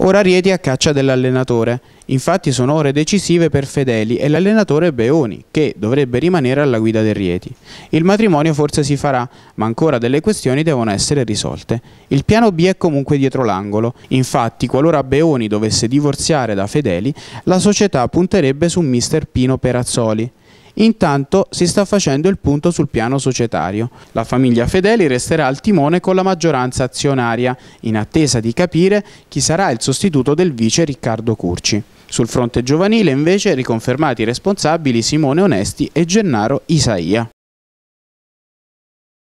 Ora Rieti a caccia dell'allenatore, infatti sono ore decisive per Fedeli e l'allenatore Beoni, che dovrebbe rimanere alla guida del Rieti. Il matrimonio forse si farà, ma ancora delle questioni devono essere risolte. Il piano B è comunque dietro l'angolo, infatti qualora Beoni dovesse divorziare da Fedeli, la società punterebbe su mister Pino Perazzoli. Intanto si sta facendo il punto sul piano societario. La famiglia Fedeli resterà al timone con la maggioranza azionaria, in attesa di capire chi sarà il sostituto del vice Riccardo Curci. Sul fronte giovanile invece riconfermati i responsabili Simone Onesti e Gennaro Isaia.